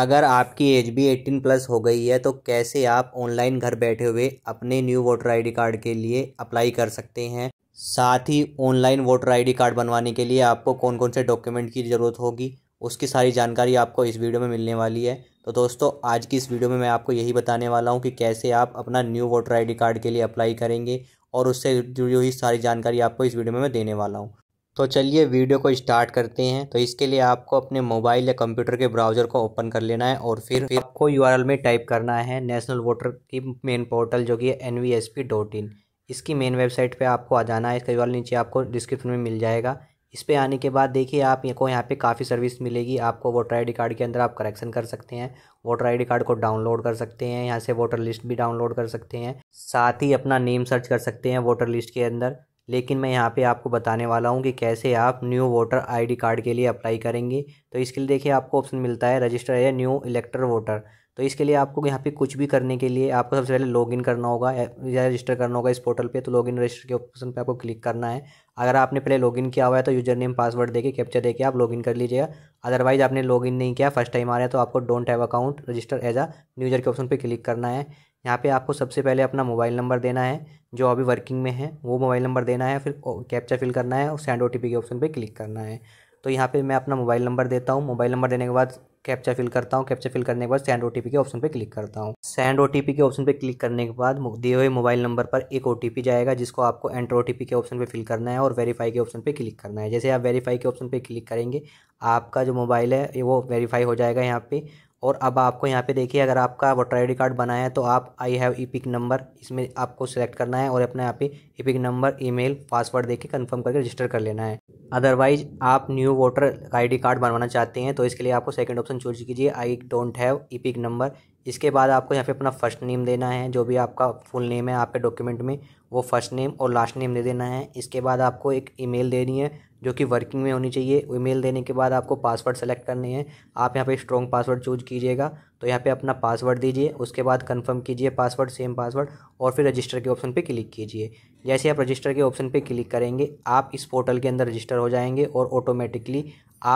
अगर आपकी एज भी एटीन प्लस हो गई है तो कैसे आप ऑनलाइन घर बैठे हुए अपने न्यू वोटर आईडी कार्ड के लिए अप्लाई कर सकते हैं साथ ही ऑनलाइन वोटर आईडी कार्ड बनवाने के लिए आपको कौन कौन से डॉक्यूमेंट की ज़रूरत होगी उसकी सारी जानकारी आपको इस वीडियो में मिलने वाली है तो दोस्तों आज की इस वीडियो में मैं आपको यही बताने वाला हूँ कि कैसे आप अपना न्यू वोटर आईडी कार्ड के लिए अप्लाई करेंगे और उससे जुड़ी हुई सारी जानकारी आपको इस वीडियो में मैं देने वाला हूँ तो चलिए वीडियो को स्टार्ट करते हैं तो इसके लिए आपको अपने मोबाइल या कंप्यूटर के ब्राउज़र को ओपन कर लेना है और फिर आपको यू में टाइप करना है नेशनल वोटर की मेन पोर्टल जो कि है एन इसकी मेन वेबसाइट पे आपको आ जाना है इसका यू नीचे आपको डिस्क्रिप्शन में मिल जाएगा इस पर आने के बाद देखिए आप को यहाँ पे काफ़ी सर्विस मिलेगी आपको वोटर आई कार्ड के अंदर आप करेक्शन कर सकते हैं वोटर आई कार्ड को डाउनलोड कर सकते हैं यहाँ से वोटर लिस्ट भी डाउनलोड कर सकते हैं साथ ही अपना नेम सर्च कर सकते हैं वोटर लिस्ट के अंदर लेकिन मैं यहाँ पे आपको बताने वाला हूँ कि कैसे आप न्यू वोटर आईडी कार्ड के लिए अप्लाई करेंगे तो इसके लिए देखिए आपको ऑप्शन मिलता है रजिस्टर या न्यू इलेक्टर वोटर तो इसके लिए आपको यहाँ पे कुछ भी करने के लिए आपको सबसे पहले लॉगिन करना होगा या रजिस्टर करना होगा इस पोर्टल पे तो लॉगिन रजिस्टर के ऑप्शन पे आपको क्लिक करना है अगर आपने पहले लॉगिन किया हुआ है तो यूजर नेम पासवर्ड देके कैप्चर देके आप लॉगिन कर लीजिएगा अदरवाइज आपने लॉगिन नहीं किया फर्स्ट टाइम आ रहा है तो आपको don't have account register as a user के ऑप्शन पर क्लिक करना है यहाँ पे आपको सबसे पहले अपना मोबाइल नंबर देना है जो अभी वर्किंग में है वो मोबाइल नंबर देना है फिर कैप्चा फिल करना है और सेंड ओ के ऑप्शन पर क्लिक करना है तो यहाँ पे मैं अपना मोबाइल नंबर देता हूँ मोबाइल नंबर देने के बाद कैप्चा फिल करता हूँ कैप्चा फिल करने के बाद सेंड ओ के ऑप्शन पर क्लिक करता हूँ सेंड ओ के ऑप्शन पर क्लिक करने के बाद दिए हुए मोबाइल नंबर पर एक ओ जाएगा जिसको आपको एंटर ओ के ऑप्शन पर फिल करना है और वेरीफाई के ऑप्शन पर क्लिक करना है जैसे आप वेरीफाई के ऑप्शन पर क्लिक करेंगे आपका जो मोबाइल है वो वेरीफाई हो जाएगा यहाँ पे और अब आपको यहाँ पे देखिए अगर आपका वोटर आई कार्ड बनाया है तो आप I have EPIC number इसमें आपको सेलेक्ट करना है और अपने यहाँ पे EPIC number email password देके कंफर्म करके रजिस्टर कर लेना है अदरवाइज आप न्यू वोटर आई कार्ड बनवाना चाहते हैं तो इसके लिए आपको सेकेंड ऑप्शन चूज कीजिए I don't have EPIC number इसके बाद आपको यहाँ पे अपना फर्स्ट नेम देना है जो भी आपका फुल नेम है आपके डॉक्यूमेंट में वो फर्स्ट नेम और लास्ट नेम दे देना है इसके बाद आपको एक ईमेल देनी है जो कि वर्किंग में होनी चाहिए ईमेल देने के बाद आपको पासवर्ड सेलेक्ट करनी है आप यहाँ पे स्ट्रॉन्ग पासवर्ड चूज कीजिएगा तो यहाँ पे अपना पासवर्ड दीजिए उसके बाद कंफर्म कीजिए पासवर्ड सेम पासवर्ड और फिर रजिस्टर के ऑप्शन पे क्लिक कीजिए जैसे आप रजिस्टर के ऑप्शन पे क्लिक करेंगे आप इस पोर्टल के अंदर रजिस्टर हो जाएंगे और ऑटोमेटिकली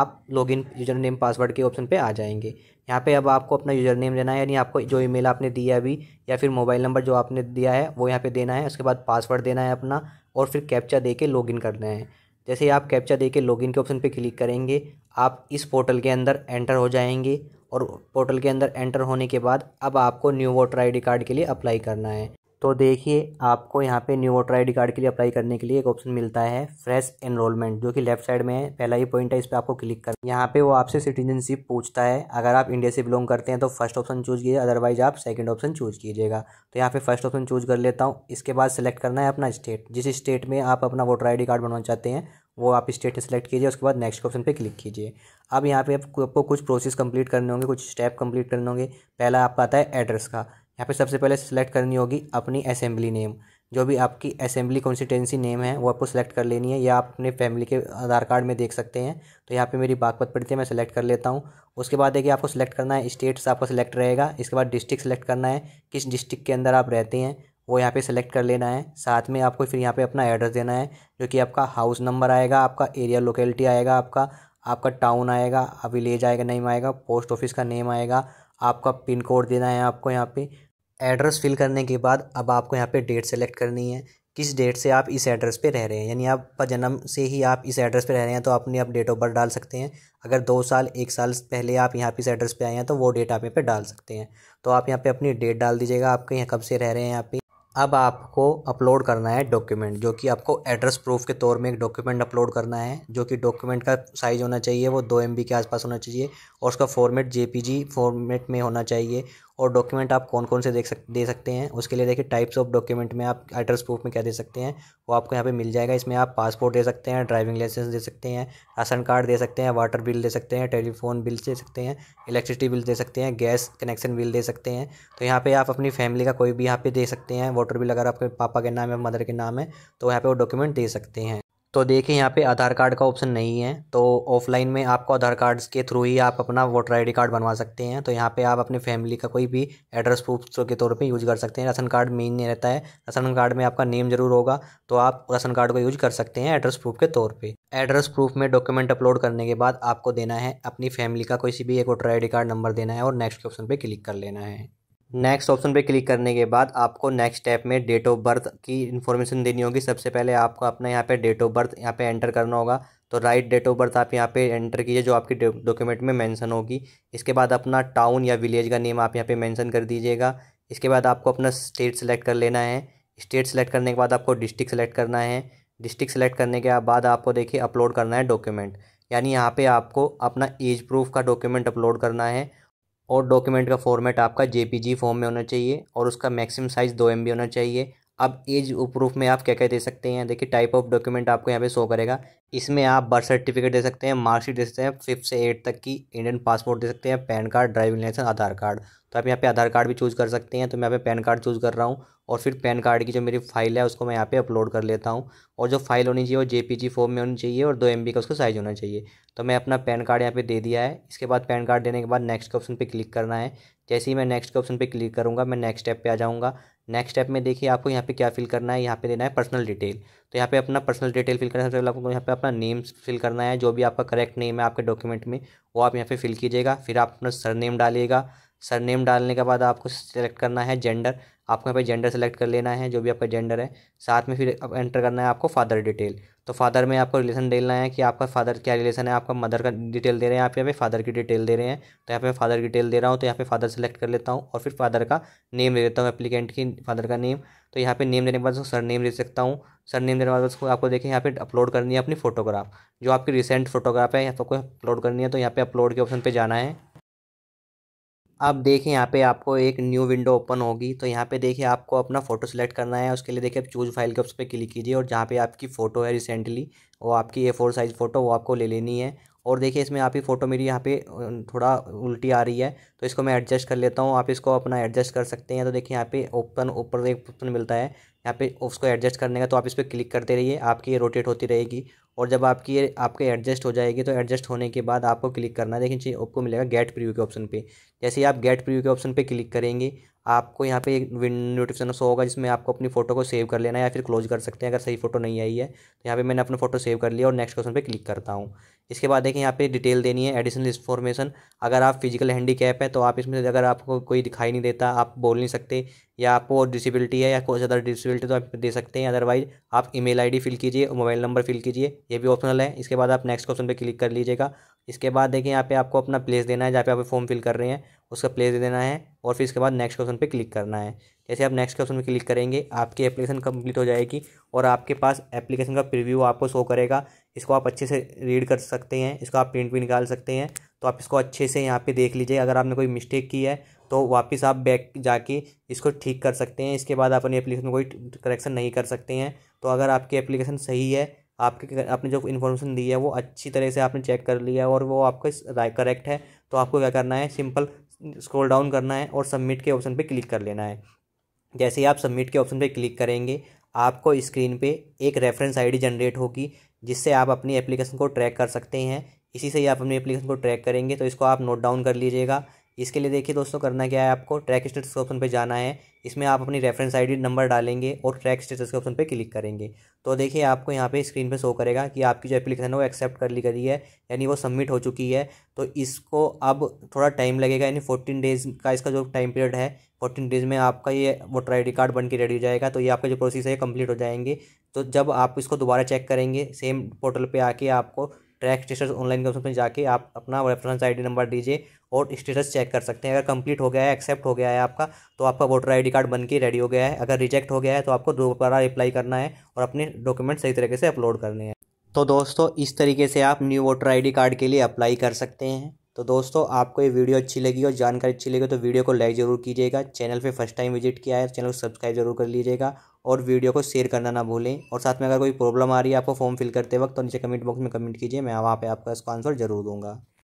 आप लॉगिन यूजर नेम पासवर्ड के ऑप्शन पे आ जाएंगे यहाँ पे अब आपको अपना यूजर नेम देना है यानी आपको जो ईमेल आपने दिया अभी या फिर मोबाइल नंबर जो आपने दिया है वो यहाँ पे देना है उसके बाद पासवर्ड देना है अपना और फिर कैप्चा दे के लॉगिन करना है जैसे आप कैप्चा दे के लॉगिन के ऑप्शन पे क्लिक करेंगे आप इस पोर्टल के अंदर एंटर हो जाएंगे और पोर्टल के अंदर एंटर होने के बाद अब आपको न्यू वोटर आईडी कार्ड के लिए अप्लाई करना है तो देखिए आपको यहाँ पे न्यू वोटर आई कार्ड के लिए अप्लाई करने के लिए एक ऑप्शन मिलता है फ्रेश एनरोलमेंट जो कि लेफ्ट साइड में है पहला ही पॉइंट है इस पर आपको क्लिक कर यहाँ पे वो आपसे सिटीजनशिप पूछता है अगर आप इंडिया से बिलोंग करते हैं तो फर्स्ट ऑप्शन चूज कीजिए अदरवाइज आप सेकेंड ऑप्शन चूज कीजिएगा तो यहाँ पे फर्स्ट ऑप्शन चूज कर लेता हूँ इसके बाद सेलेक्ट करना है अपना स्टेट जिस स्टेट में आप अपना वोटर आई कार्ड बनवाना चाहते हैं वो आप स्टेट सेलेक्ट कीजिए उसके बाद नेक्स्ट ऑप्शन पे क्लिक कीजिए अब यहाँ पे आपको कुछ प्रोसेस कंप्लीट करने होंगे कुछ स्टेप कंप्लीट करने होंगे पहला आपका आता है एड्रेस का यहाँ पे सबसे पहले सेलेक्ट करनी होगी अपनी असेंबली नेम जो भी आपकी असेंबली कॉन्स्टिटेंसी नेम है वो आपको सेलेक्ट कर लेनी है या आप अपने फैमिली के आधार कार्ड में देख सकते हैं तो यहाँ पे मेरी बागपत पड़ती है मैं सिलेक्ट कर लेता हूँ उसके बाद देखिए आपको सेलेक्ट करना है स्टेट्स आपका सेलेक्ट रहेगा इसके बाद डिस्ट्रिक्ट सेलेक्ट करना है किस डिस्ट्रिक्ट के अंदर आप रहते हैं वो यहाँ पे सिलेक्ट कर लेना है साथ में आपको फिर यहाँ पे अपना एड्रेस देना है जो कि आपका हाउस नंबर आएगा आपका एरिया लोकेलिटी आएगा आपका आपका टाउन आएगा विलेज आएगा नेम आएगा पोस्ट ऑफिस का नेम आएगा आपका पिन कोड देना है आपको यहाँ पे एड्रेस फिल करने के बाद अब आपको यहाँ पे डेट सेलेक्ट करनी है किस डेट से आप इस एड्रेस पे रह रहे हैं यानी आप जन्म से ही आप इस एड्रेस पे रह रहे हैं तो अपनी आप डेट ऑफ बर्थ डाल सकते हैं अगर दो साल एक साल पहले आप यहाँ पे इस एड्रेस पे आए हैं तो वो डेट आप यहाँ पे डाल सकते हैं तो आप यहाँ पे अपनी डेट डाल दीजिएगा आपके यहाँ कब से रह रहे हैं यहाँ पे अब आपको अपलोड करना है डॉक्यूमेंट जो कि आपको एड्रेस प्रूफ के तौर में एक डॉक्यूमेंट अपलोड करना है जो कि डॉक्यूमेंट का साइज़ होना चाहिए वो दो एम के आसपास होना चाहिए और उसका फॉर्मेट जे फॉर्मेट में होना चाहिए और डॉक्यूमेंट आप कौन कौन से देख सक दे सकते हैं उसके लिए देखिए टाइप्स ऑफ डॉक्यूमेंट में आप एड्रेस प्रूफ में क्या दे सकते हैं वो आपको यहाँ पे मिल जाएगा इसमें आप पासपोर्ट दे सकते हैं ड्राइविंग लाइसेंस दे सकते हैं राशन कार्ड दे सकते हैं वाटर बिल दे सकते हैं टेलीफोन बिल दे सकते हैं इलेक्ट्रिसिटी बिल दे सकते हैं गैस कनेक्शन बिल दे सकते हैं तो यहाँ पर आप अपनी फैमिली का कोई भी यहाँ पर दे सकते हैं वाटर बिल अगर आपके पापा के नाम है मदर के नाम है तो यहाँ पर वो डॉक्यूमेंट दे सकते हैं तो देखिए यहाँ पे आधार कार्ड का ऑप्शन नहीं है तो ऑफलाइन में आपको आधार कार्ड के थ्रू ही आप अपना वोटर आईडी कार्ड बनवा सकते हैं तो यहाँ पे आप अपने फैमिली का कोई भी एड्रेस प्रूफ के तौर पे यूज कर सकते हैं राशन कार्ड मेन नहीं रहता है राशन कार्ड में आपका नेम जरूर होगा तो आप राशन कार्ड को यूज कर सकते हैं एड्रेस प्रूफ के तौर पर एड्रेस प्रूफ में डॉक्यूमेंट अपलोड करने के बाद आपको देना है अपनी फैमिली का कोई भी एक वोटर आई कार्ड नंबर देना है और नेक्स्ट के ऑप्शन पर क्लिक कर लेना है नेक्स्ट ऑप्शन पे क्लिक करने के बाद आपको नेक्स्ट स्टेप में डेट ऑफ बर्थ की इन्फॉर्मेशन देनी होगी सबसे पहले आपको अपना यहाँ पे डेट ऑफ बर्थ यहाँ पे एंटर करना होगा तो राइट डेट ऑफ बर्थ आप यहाँ पे एंटर कीजिए जो आपकी डॉक्यूमेंट में मेंशन होगी इसके बाद अपना टाउन या विलेज का नेम आप यहाँ पर मैंसन कर दीजिएगा इसके बाद आपको अपना स्टेट सेलेक्ट कर लेना है स्टेट सेलेक्ट करने के बाद आपको डिस्ट्रिक्ट सेलेक्ट करना है डिस्ट्रिक्ट सेलेक्ट करने के बाद आपको देखिए अपलोड करना है डॉक्यूमेंट यानी यहाँ पर आपको अपना एज प्रूफ का डॉक्यूमेंट अपलोड करना है और डॉक्यूमेंट का फॉर्मेट आपका जे पी जी फॉर्म में होना चाहिए और उसका मैक्सिमम साइज़ दो एम होना चाहिए अब एज प्रूफ में आप क्या क्या दे सकते हैं देखिए टाइप ऑफ डॉक्यूमेंट आपको यहाँ पे शो करेगा इसमें आप बर्थ सर्टिफिकेट दे सकते हैं मार्कशीट दे सकते हैं फिफ्थ से एट तक की इंडियन पासपोर्ट दे सकते हैं PAN card driving licence Aadhaar card तो आप यहाँ पे आधार कार्ड भी चूज़ कर सकते हैं तो मैं यहाँ पे पैन कार्ड चूज़ कर रहा हूँ और फिर पैन कार्ड की जो मेरी फाइल है उसको मैं यहाँ पे अपलोड कर लेता हूँ और जो फाइल होनी चाहिए वो जी फॉर्म में होनी चाहिए और दो एम का उसको साइज़ होना चाहिए तो मैं अपना पैन कार्ड यहाँ पे दे दिया है इसके बाद पैन कार्ड देने के बाद नेक्स्ट के ऑप्शन पर क्लिक करना है जैसे ही मैं नेक्स्ट के ऑप्शन पर क्लिक करूँगा मैं नेक्स्ट स्टेप पर आ जाऊँगा नेक्स्ट स्टेप में देखिए आपको यहाँ पे क्या फिल करना है यहाँ पे देना है पर्सनल डिटेल तो यहाँ पे अपना पर्सनल डिटेल फिल करना है सबसे पहले आपको यहाँ पे अपना नेम फिल करना है जो भी आपका करेक्ट नेम है आपके डॉक्यूमेंट में वो आप यहाँ पे फिल कीजिएगा फिर आप अपना सरनेम डालिएगा सरनेम डालने के बाद आपको सेलेक्ट करना है जेंडर आपको यहाँ पर जेंडर सेलेक्ट कर लेना है जो भी आपका जेंडर है साथ में फिर एंटर करना है आपको फादर डिटेल तो फादर में आपको रिलेशन देना है कि आपका फादर क्या रिलेशन है आपका मदर का डिटेल दे रहे हैं आप यहाँ पे फादर की डिटेल दे रहे हैं तो यहाँ पे फादर की डिटेल दे रहा हूँ तो यहाँ पे फादर सेलेक्ट कर लेता हूँ और फिर फादर का नेम दे देता हूँ एप्लीकेंट की फादर का नेम तो यहाँ पे नेम देने के बाद उसको सर नेम दे सकता हूँ सर नेम देने के बाद उसको आपको देखें यहाँ पे अपलोड करनी है अपनी फोटोग्राफ जो आपकी रिसेंट फोटोग्राफ है यहाँ पर अपलोड करनी है तो यहाँ पे अपलोड के ऑप्शन पर जाना है आप देखें यहाँ पे आपको एक न्यू विंडो ओपन होगी तो यहाँ पे देखिए आपको अपना फ़ोटो सेलेक्ट करना है उसके लिए देखिए आप चूज फाइल के उस पर क्लिक कीजिए और जहाँ पे आपकी फ़ोटो है रिसेंटली वो आपकी ए फोर साइज़ फ़ोटो वो आपको ले लेनी है और देखिए इसमें आपकी फ़ोटो मेरी यहाँ पे थोड़ा उल्टी आ रही है तो इसको मैं एडजस्ट कर लेता हूँ आप इसको अपना एडजस्ट कर सकते हैं तो देखिए यहाँ पे ओपन ऊपर एक ऑप्शन मिलता है यहाँ पे उसको एडजस्ट करने का तो आप इस पर क्लिक करते रहिए आपकी ये रोटेट होती रहेगी और जब आपकी ये आपके एडजस्ट हो जाएगी तो एडजस्ट होने के बाद आपको क्लिक करना है देखिए आपको मिलेगा गेट प्रीव्यू के ऑप्शन पे जैसे ही आप गेट प्रीव्यू के ऑप्शन पे क्लिक करेंगे आपको यहाँ पे एक नोटिफिकेशन शो होगा जिसमें आपको अपनी फोटो को सेव कर लेना है या फिर क्लोज कर सकते हैं अगर सही फोटो नहीं आई है तो यहाँ पे मैंने अपनी फोटो सेव कर लिया और नेक्स्ट क्वेश्चन पे क्लिक करता हूँ इसके बाद देखिए यहाँ पे डिटेल देनी है एडिशनल इन्फॉर्मेशन अगर आप फिजिकल कैप है तो आप इसमें अगर आपको कोई दिखाई नहीं देता आप बोल नहीं सकते या आपको डिसेबिलिटी है या कोई ज़्यादा डिसेबिलिटी तो आप दे सकते हैं अदरवाइज आप ई मेल फिल कीजिए मोबाइल नंबर फिल कीजिए ये भी ऑप्शनल है इसके बाद आप नेक्स्ट क्वेश्चन पर क्लिक कर लीजिएगा इसके बाद देखिए यहाँ पे आपको अपना प्लेस देना है जहाँ पे आप फॉर्म फिल कर रहे हैं उसका प्लेस दे देना है और फिर इसके बाद नेक्स्ट क्वेश्चन पे क्लिक करना है जैसे आप नेक्स्ट क्वेश्चन पे क्लिक करेंगे आपकी एप्लीकेशन कंप्लीट हो जाएगी और आपके पास एप्लीकेशन का प्रिव्यू आपको शो करेगा इसको आप अच्छे से रीड कर सकते हैं इसको आप प्रिंट भी निकाल सकते हैं तो आप इसको अच्छे से यहाँ पे देख लीजिए अगर आपने कोई मिस्टेक की है तो वापस आप बैक जाके इसको ठीक कर सकते हैं इसके बाद आप अपनी एप्लीकेशन में कोई करेक्शन नहीं कर सकते हैं तो अगर आपकी एप्लीकेशन सही है आपके आपने जो इन्फॉर्मेशन दी है वो अच्छी तरह से आपने चेक कर लिया है और वो आपका करेक्ट है तो आपको क्या करना है सिंपल स्क्रॉल डाउन करना है और सबमिट के ऑप्शन पे क्लिक कर लेना है जैसे ही आप सबमिट के ऑप्शन पे क्लिक करेंगे आपको स्क्रीन पे एक रेफरेंस आईडी जनरेट होगी जिससे आप अपनी एप्लीकेशन को ट्रैक कर सकते हैं इसी से ही आप अपनी एप्लीकेशन को ट्रैक करेंगे तो इसको आप नोट डाउन कर लीजिएगा इसके लिए देखिए दोस्तों करना क्या है आपको ट्रैक स्टेटस के ऑप्शन पे जाना है इसमें आप अपनी रेफरेंस आईडी नंबर डालेंगे और ट्रैक स्टेटस के ऑप्शन पे क्लिक करेंगे तो देखिए आपको यहाँ पे स्क्रीन पे शो करेगा कि आपकी जो एप्लीकेशन है वो एक्सेप्ट कर ली गई है यानी वो सबमिट हो चुकी है तो इसको अब थोड़ा टाइम लगेगा यानी फोर्टीन डेज़ का इसका जो टाइम पीरियड है फोर्टीन डेज़ में आपका ये वोटर आई कार्ड बन के रेडी हो जाएगा तो ये आपका जो प्रोसेस है कम्प्लीट हो जाएंगे तो जब आप इसको दोबारा चेक करेंगे सेम पोर्टल पर आके आपको ट्रैक स्टेटस ऑनलाइन कंसोल में जाके आप अपना रेफरेंस आईडी नंबर दीजिए और स्टेटस चेक कर सकते हैं अगर कंप्लीट हो गया है एक्सेप्ट हो गया है आपका तो आपका वोटर आईडी कार्ड बन के रेडी हो गया है अगर रिजेक्ट हो गया है तो आपको दोबारा अप्लाई करना है और अपने डॉक्यूमेंट सही तरीके से अपलोड करने हैं तो दोस्तों इस तरीके से आप न्यू वोटर डी कार्ड के लिए अप्लाई कर सकते हैं तो दोस्तों आपको ये वीडियो अच्छी लगी और जानकारी अच्छी लगी तो वीडियो को लाइक ज़रूर कीजिएगा चैनल पे फर्स्ट टाइम विजिट किया है चैनल को सब्सक्राइब जरूर कर लीजिएगा और वीडियो को शेयर करना ना भूलें और साथ में अगर कोई प्रॉब्लम आ रही है आपको फॉर्म फिल करते वक्त तो नीचे कमेंट बॉक्स में कमेंट कीजिए मैं वहाँ पर आपका इसका आंसर जरूर दूँगा